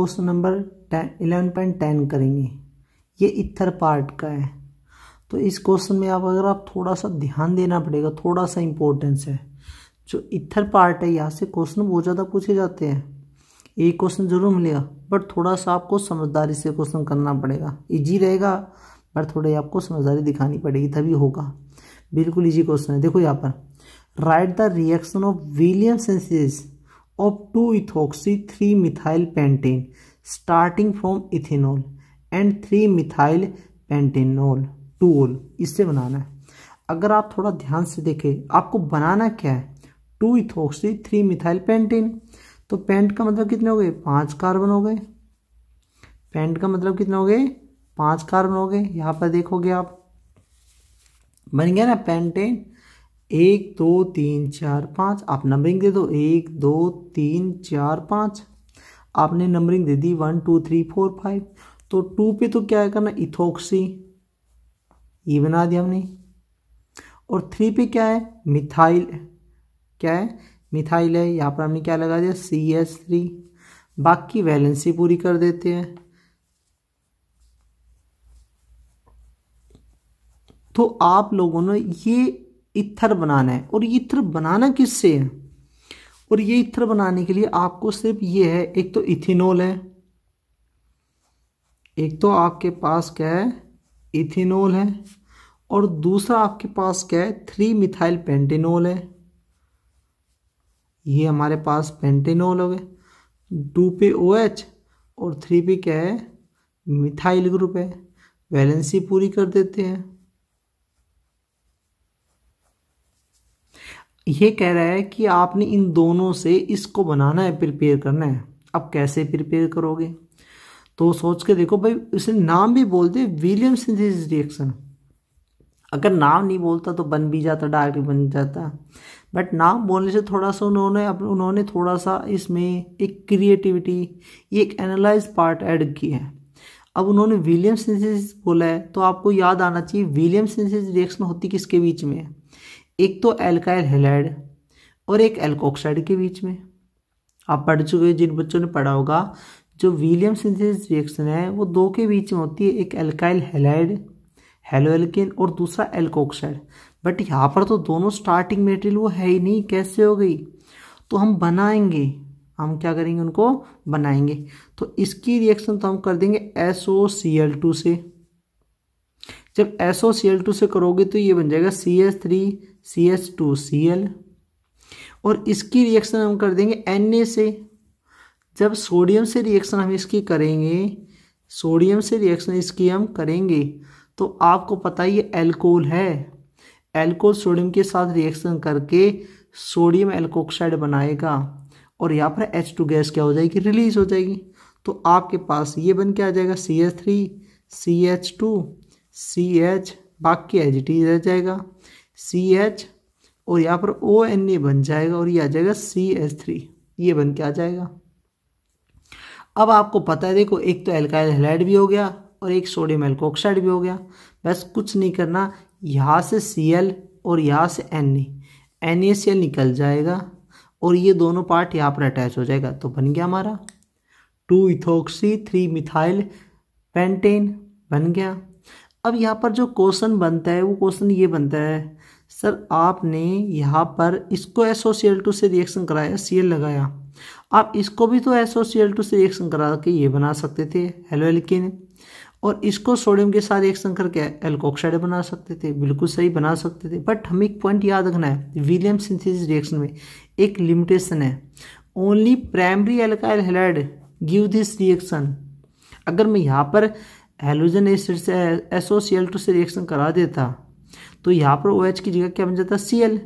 question number eleven point ten करेंगे ये ether part का है तो इस क्वेश्चन में आप अगर आप थोड़ा सा ध्यान देना पड़ेगा थोड़ा सा इम्पोर्टेंस है जो इथर पार्ट है यहाँ से क्वेश्चन बहुत ज़्यादा पूछे जाते हैं एक क्वेश्चन जरूर मिलेगा बट थोड़ा सा आपको समझदारी से क्वेश्चन करना पड़ेगा ईजी रहेगा बट थोड़ी आपको समझदारी दिखानी पड़ेगी तभी होगा बिल्कुल ईजी क्वेश्चन है देखो यहाँ पर write the reaction of Williamson synthesis of 2-ethoxy 3-methyl pentane starting from ethanol and three methyl pentanol टूल इससे बनाना है अगर आप थोड़ा ध्यान से देखें आपको बनाना क्या है two ethoxy three methyl pentane तो पेंट का मतलब कितने हो गए पांच कार्बन हो गए पेंट का मतलब कितने हो गए पांच कार्बन हो गए यहां पर देखोगे आप बन गया ना पेंटेन एक दो तीन चार पाँच आप नंबरिंग दे दो एक दो तीन चार पाँच आपने नंबरिंग दे दी one two three four five तो टू पे तो क्या करना इथोक्सी ये बना दिया हमने और थ्री पे क्या है मिथाइल क्या है मिथाइल है यहाँ पर हमने क्या लगा दिया सी एस थ्री बाकी वैलेंसी पूरी कर देते हैं तो आप लोगों ने ये इथर बनाना है और ये इथर बनाना किससे है और ये इथर बनाने के लिए आपको सिर्फ ये है एक तो इथिनोल है एक तो आपके पास क्या है इथिनोल है और दूसरा आपके पास क्या है थ्री मिथाइल पेंटेनोल है ये हमारे पास पेंटेनोल हो गए टू पे ओ एच और थ्री पे क्या है मिथाइल ग्रुप है वैलेंसी पूरी कर देते हैं ये कह रहा है कि आपने इन दोनों से इसको बनाना है प्रिपेयर करना है अब कैसे प्रिपेयर करोगे तो सोच के देखो भाई इसे नाम भी बोलते विलियम सिंथेसिस रिएक्शन अगर नाम नहीं बोलता तो बन भी जाता डायरेक्ट बन जाता बट नाम बोलने से थोड़ा सा उन्होंने अपने उन्होंने थोड़ा सा इसमें एक क्रिएटिविटी ये एक एनालाइज पार्ट ऐड की है अब उन्होंने विलियम सिंथेसिस बोला है तो आपको याद आना चाहिए विलियम सिंथेसिस रिएक्शन होती किसके बीच में है एक तो एल्काइल हेलाइड और एक एल्कोक्साइड के बीच में आप पढ़ चुके हैं जिन बच्चों ने पढ़ा होगा जो विलियम सिंथेसिस रिएक्शन है वो दो के बीच में होती है एक एल्काइल हेलाइड हेलो एल्किन और दूसरा एल्कोक्साइड बट यहाँ पर तो दोनों स्टार्टिंग मेटेरियल वो है ही नहीं कैसे हो गई तो हम बनाएंगे हम क्या करेंगे उनको बनाएंगे तो इसकी रिएक्शन तो हम कर देंगे S O C L two से जब S O C L two से करोगे तो ये बन जाएगा C S three C S two C L और इसकी रिएक्शन हम कर देंगे एन ए से जब सोडियम से रिएक्शन हम इसकी करेंगे सोडियम से रिएक्शन इसकी हम करेंगे तो आपको पता ये एल्कोल है एल्कोल सोडियम के साथ रिएक्शन करके सोडियम एल्कोक्साइड बनाएगा और यहाँ पर एच टू गैस क्या हो जाएगी रिलीज हो जाएगी तो आपके पास ये बन के आ जाएगा C H three C H two C H बाकी एच टी रह जाएगा सी एच और यहाँ पर ओ एन ए बन जाएगा और ये आ जाएगा सी एच थ्री ये बन के आ जाएगा अब आपको पता है देखो एक तो एल्काइल हेलाइड भी हो गया और एक सोडियम एल्कोक्साइड भी हो गया बस कुछ नहीं करना यहाँ से सी एल और यहाँ से N A N A C L निकल जाएगा और ये दोनों पार्ट यहाँ पर अटैच हो जाएगा तो बन गया हमारा two ethoxy three methyl pentane बन गया अब यहाँ पर जो क्वेश्चन बनता है वो क्वेश्चन ये बनता है सर आपने यहाँ पर इसको एस सी एल टू से रिएक्शन कराया सी एल लगाया आप इसको भी तो एस सी एल टू से रिएक्शन करा के ये बना सकते थे हेलो एल्किन और इसको सोडियम के साथ रिएक्शन करके एल्कोक्साइड बना सकते थे बिल्कुल सही बना सकते थे बट हमें एक पॉइंट याद रखना है विलियम सिंथेसिस रिएक्शन में एक लिमिटेशन है only primary alkyl halide give this reaction अगर मैं यहाँ पर हेलोजन एसिड से एसओ सी एल टू से रिएक्शन करा देता तो यहाँ पर ओ OH की जगह क्या बन जाता है सी एल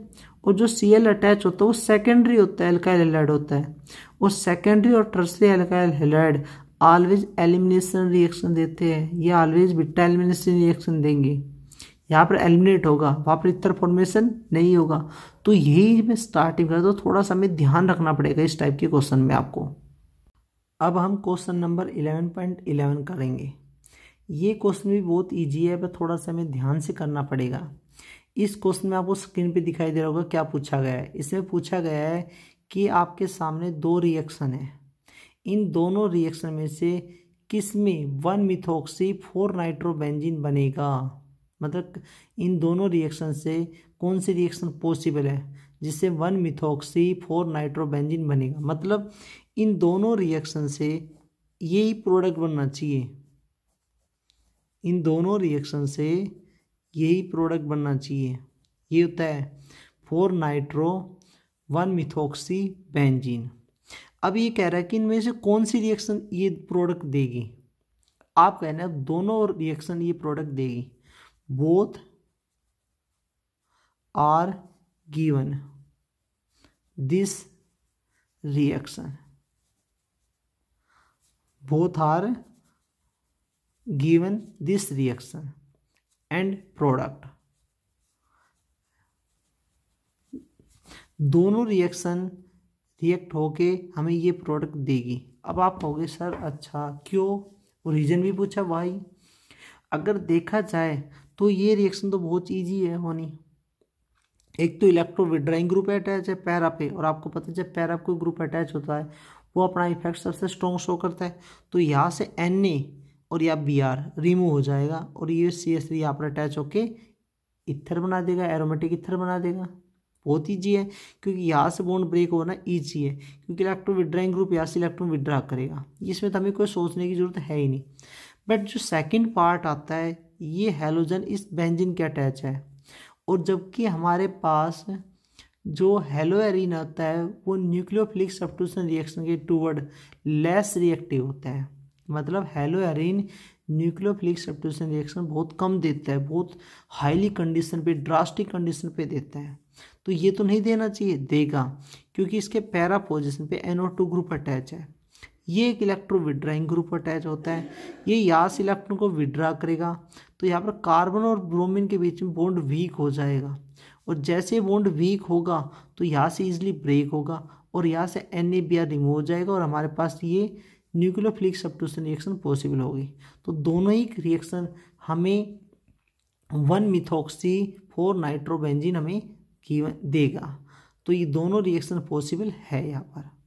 और जो सी एल अटैच होता है वो सेकेंडरी होता है एल्काइल हेलाइड होता है और सेकेंडरी और tertiary alkyl halide always elimination reaction देते हैं ये ऑलवेज बिट्टा एलिमिनेशन रिएक्शन देंगे यहाँ पर एलिमिनेट होगा वहाँ पर इतर फॉर्मेशन नहीं होगा तो यही मैं स्टार्टिंग कर तो थोड़ा सा हमें ध्यान रखना पड़ेगा इस टाइप के क्वेश्चन में आपको अब हम question number eleven point eleven करेंगे ये क्वेश्चन भी बहुत ईजी है पर थोड़ा सा हमें ध्यान से करना पड़ेगा इस क्वेश्चन में आपको स्क्रीन पे दिखाई दे रहा होगा क्या पूछा गया है इसमें पूछा गया है कि आपके सामने दो रिएक्शन है इन दोनों रिएक्शन में से किस में वन मिथोक्सी फोर नाइट्रोबेंजिन बनेगा मतलब इन दोनों रिएक्शन से कौन सी रिएक्शन पॉसिबल है जिससे वन मिथोक्सी फोर नाइट्रोबेंजिन बनेगा मतलब इन दोनों रिएक्शन से यही प्रोडक्ट बनना चाहिए इन दोनों रिएक्शन से यही प्रोडक्ट बनना चाहिए ये होता है four nitro one methoxy benzene अब ये कह रहा है कि इनमें से कौन सी रिएक्शन ये प्रोडक्ट देगी आप कह रहे हैं दोनों रिएक्शन ये प्रोडक्ट देगी both are given this reaction both are given this reaction and product दोनों रिएक्शन रिएक्ट होके हमें ये प्रोडक्ट देगी अब आप कहोगे सर अच्छा क्यों रीजन भी पूछा भाई अगर देखा जाए तो ये रिएक्शन तो बहुत ईजी है होनी एक तो इलेक्ट्रो विड्राइंग ग्रुप अटैच है पैरा पे और आपको पता है जब पैरा कोई ग्रुप अटैच होता है वो अपना इफेक्ट सबसे स्ट्रॉन्ग शो करता है तो यहाँ से एन ए और या बी आर रिमूव हो जाएगा और ये सी एस थ्री यहाँ पर अटैच होके इथर बना देगा एरोमेटिक इथर बना देगा बहुत ईजी है क्योंकि यहाँ से बॉन्ड ब्रेक होना ईजी है क्योंकि इलेक्ट्रॉन विड्राइंग ग्रुप यहाँ से इलेक्ट्रॉन विड्रा करेगा इसमें तो हमें कोई सोचने की जरूरत है ही नहीं बट जो सेकेंड पार्ट आता है ये हेलोजन इस बेंजिन के अटैच है और जबकि हमारे पास जो हेलो एरिन होता है वो न्यूक्लियोफिलिक सब्टूशन रिएक्शन के टूवर्ड लेस रिएक्टिव होता है मतलब halo arene nucleophilic substitution reaction बहुत कम देता है बहुत हाईली कंडीशन पे ड्रास्टिक कंडीशन पे देता है तो ये तो नहीं देना चाहिए देगा क्योंकि इसके पैरा पोजिशन पे एनओ टू ग्रुप अटैच है ये एक इलेक्ट्रो विड्राइंग ग्रुप अटैच होता है ये यास इलेक्ट्रॉन को विड्रा करेगा तो यहाँ पर कार्बन और ब्रोमिन के बीच में बॉन्ड वीक हो जाएगा और जैसे बॉन्ड वीक होगा तो यहाँ से इजिली ब्रेक होगा और यहाँ से एन रिमूव हो जाएगा और हमारे पास ये न्यूक्लियोफिलिक सब्टूशन रिएक्शन पॉसिबल होगी तो दोनों ही रिएक्शन हमें वन मिथोक्सी फोर नाइट्रोबेंजिन हमें देगा तो ये दोनों रिएक्शन पॉसिबल है यहाँ पर